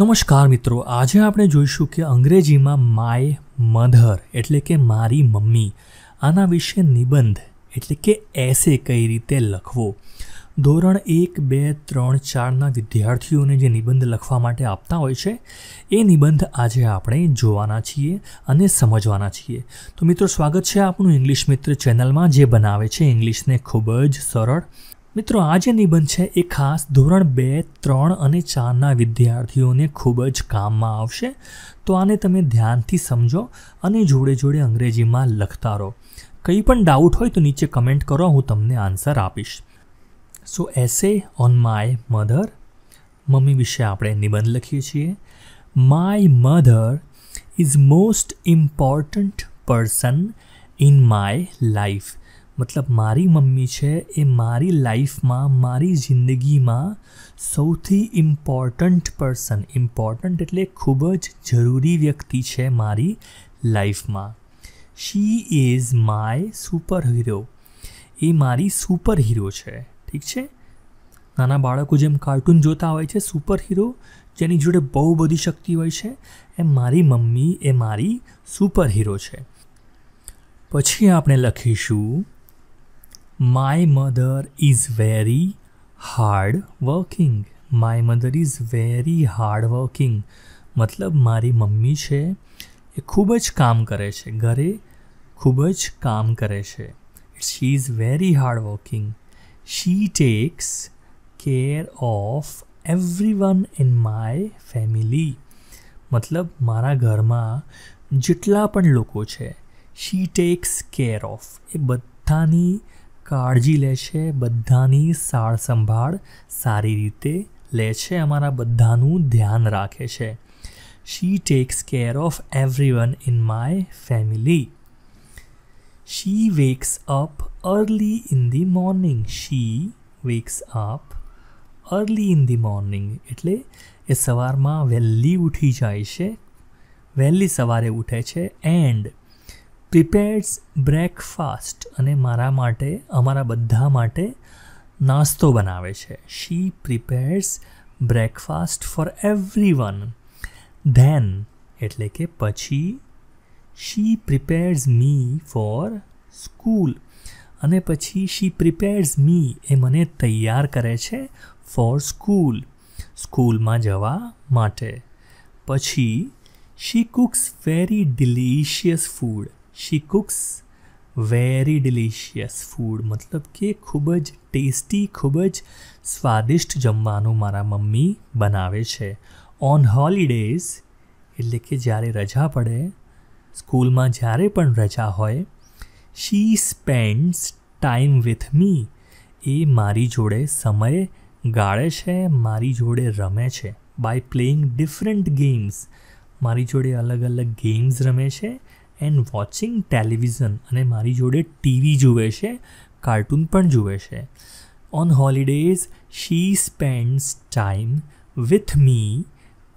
નમસ્કાર મિત્રો આજે આપણે જોઈશું કે અંગ્રેજીમાં માય મધર એટલે કે મારી મમ્મી આના વિશે નિબંધ એટલે કે એસે કઈ રીતે લખવો ધોરણ એક બે ત્રણ ચારના વિદ્યાર્થીઓને જે નિબંધ લખવા માટે આપતા હોય છે એ નિબંધ આજે આપણે જોવાના છીએ અને સમજવાના છીએ તો મિત્રો સ્વાગત છે આપણું ઇંગ્લિશ મિત્ર ચેનલમાં જે બનાવે છે ઇંગ્લિશને ખૂબ જ સરળ મિત્રો આ જે નિબંધ છે એ ખાસ ધોરણ બે ત્રણ અને ચારના વિદ્યાર્થીઓને ખૂબ જ કામમાં આવશે તો આને તમે ધ્યાનથી સમજો અને જોડે જોડે અંગ્રેજીમાં લખતા રહો કંઈ પણ ડાઉટ હોય તો નીચે કમેન્ટ કરો હું તમને આન્સર આપીશ so essay on my mother મમ્મી વિશે આપણે નિબંધ લખીએ છીએ my mother is most important person in my life મતલબ મારી મમ્મી છે એ મારી લાઈફમાં મારી જિંદગીમાં સૌથી ઇમ્પોર્ટન્ટ પર્સન ઇમ્પોર્ટન્ટ એટલે ખૂબ જ જરૂરી વ્યક્તિ છે મારી લાઈફમાં she is my super hero એ મારી સુપર હીરો છે ઠીક છે નાના બાળકો જેમ કાર્ટૂન જોતા હોય છે સુપર હીરો જેની જોડે બહુ બધી શક્તિ હોય છે એમ મારી મમ્મી એ મારી સુપર હીરો છે પછી આપણે લખીશું my mother is very hard working my mother is very hard working મતલબ મારી મમ્મી છે એ ખૂબ જ કામ કરે છે ઘરે ખૂબ જ કામ કરે છે she is very hard working she takes care of everyone in my family મતલબ મારા ઘરમાં જેટલા પણ લોકો છે શી ટેક્સ કેર ઓફ એ બધાની કાળજી લે છે બધાની સાળ સંભાળ સારી રીતે લે છે અમારા બધાનું ધ્યાન રાખે છે she takes care of everyone in my family she wakes up early in the morning she wakes up early in the morning એટલે એ સવારમાં વહેલી ઉઠી જાય છે વહેલી સવારે ઉઠે છે એન્ડ પ્રિપેર્સ બ્રેકફાસ્ટ અને મારા માટે અમારા બધા માટે નાસ્તો બનાવે છે she prepares breakfast for everyone then એટલે કે પછી she prepares me for school અને પછી શી પ્રિપેર્સ મી એ મને તૈયાર કરે છે ફોર સ્કૂલ સ્કૂલમાં જવા માટે પછી she cooks very delicious food she cooks very delicious food મતલબ કે ખૂબ જ ટેસ્ટી ખૂબ જ સ્વાદિષ્ટ જમવાનું મારા મમ્મી બનાવે છે ઓન હોલિડેઝ એટલે કે જ્યારે રજા પડે સ્કૂલમાં જ્યારે પણ રજા હોય શી સ્પેન્ડ્સ ટાઈમ વિથ મી એ મારી જોડે સમય ગાળે છે મારી જોડે રમે છે બાય પ્લેઇંગ ડિફરન્ટ ગેમ્સ મારી જોડે અલગ અલગ ગેમ્સ રમે છે એન્ડ વોચિંગ ટેલિવિઝન અને મારી જોડે ટીવી જુએ છે કાર્ટૂન પણ જુએ છે on holidays she spends time with me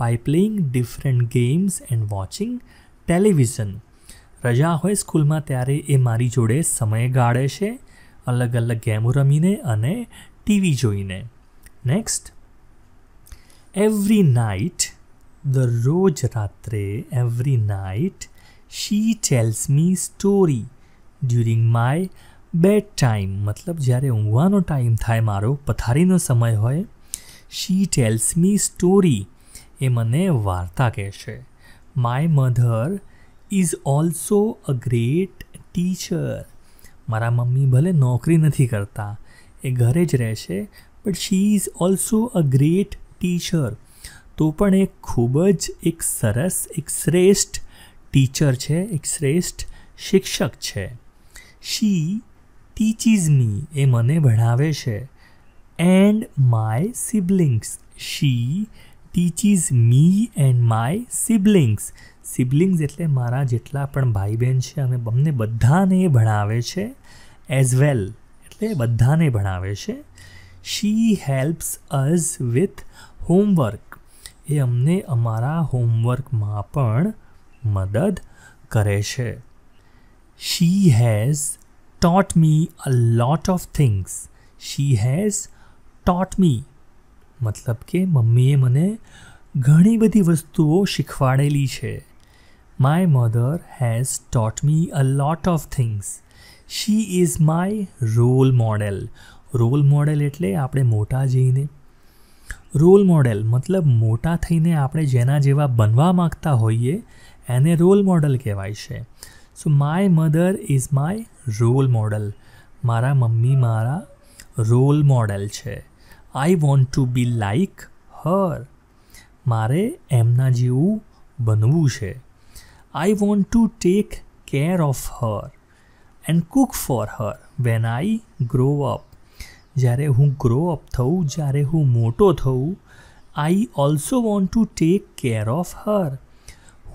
by playing different games and watching television રજા હોય સ્કૂલમાં ત્યારે એ મારી જોડે સમય ગાળે છે અલગ અલગ ગેમો રમીને અને ટીવી જોઈને નેક્સ્ટ એવરી નાઇટ દરરોજ રાત્રે every night she tells me story during my bedtime મતલબ જ્યારે ઊંઘવાનો ટાઈમ થાય મારો પથારીનો સમય હોય શી ટેલ્સ મી સ્ટોરી એ મને વાર્તા કહેશે my mother is also a great teacher મારા મમ્મી ભલે નોકરી નથી કરતા એ ઘરે જ રહેશે but she is also a great teacher તો પણ એ ખૂબ જ એક સરસ એક શ્રેષ્ઠ ટીચર છે એક શ્રેષ્ઠ શિક્ષક છે શી ટીચીઝ મી એ મને ભણાવે છે and my siblings she teaches me and my siblings siblings એટલે મારા જેટલા પણ ભાઈ બહેન છે અમે અમને બધાને એ ભણાવે છે એઝ વેલ એટલે બધાને ભણાવે છે she helps us with homework એ અમને અમારા હોમવર્કમાં પણ મદદ કરે છે she has taught me a lot of things she has taught me મતલબ કે મમ્મીએ મને ઘણી બધી વસ્તુઓ શીખવાડેલી છે my mother has taught me a lot of things she is my role model role model એટલે આપણે મોટા જઈને રોલ મોડેલ મતલબ મોટા થઈને આપણે જેના જેવા બનવા માગતા હોઈએ એને રોલ મોડલ કહેવાય છે so my mother is my role model મારા મમ્મી મારા રોલ મોડલ છે I want to be like her મારે એમના જેવું બનવું છે I want to take care of her and cook for her when I grow up જ્યારે હું ગ્રો અપ થઉં જ્યારે હું મોટો થઉં I also want to take care of her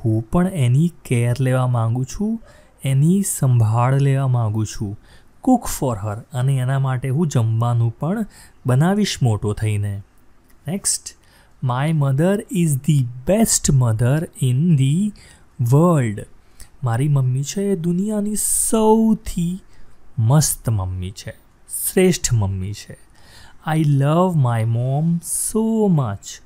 હું પણ એની કેર લેવા માગું છું એની સંભાળ લેવા માગું છું કુક ફોર હર અને એના માટે હું જમવાનું પણ બનાવીશ મોટો થઈને next my mother is the best mother in the world મારી મમ્મી છે એ દુનિયાની સૌથી મસ્ત મમ્મી છે શ્રેષ્ઠ મમ્મી છે I love my mom so much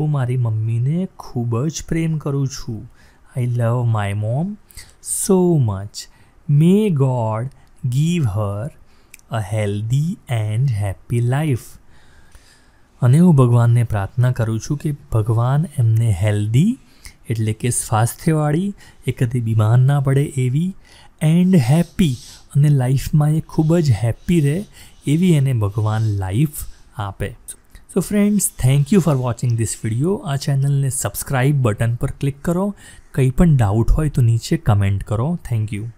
હું મારી મમ્મીને ખૂબ જ પ્રેમ કરું છું I love my mom so much may God give her a healthy and happy life અને હું ભગવાનને પ્રાર્થના કરું છું કે ભગવાન એમને હેલ્ધી એટલે કે સ્વાસ્થ્યવાળી એ કદી બીમાર ના પડે એવી એન્ડ હેપી અને લાઈફમાં એ ખૂબ જ હેપી રહે એવી એને ભગવાન લાઈફ આપે so friends thank you for watching this video આ ચેનલને સબસ્ક્રાઇબ બટન પર ક્લિક કરો કંઈ પણ ડાઉટ હોય તો નીચે કમેન્ટ કરો થેન્ક યુ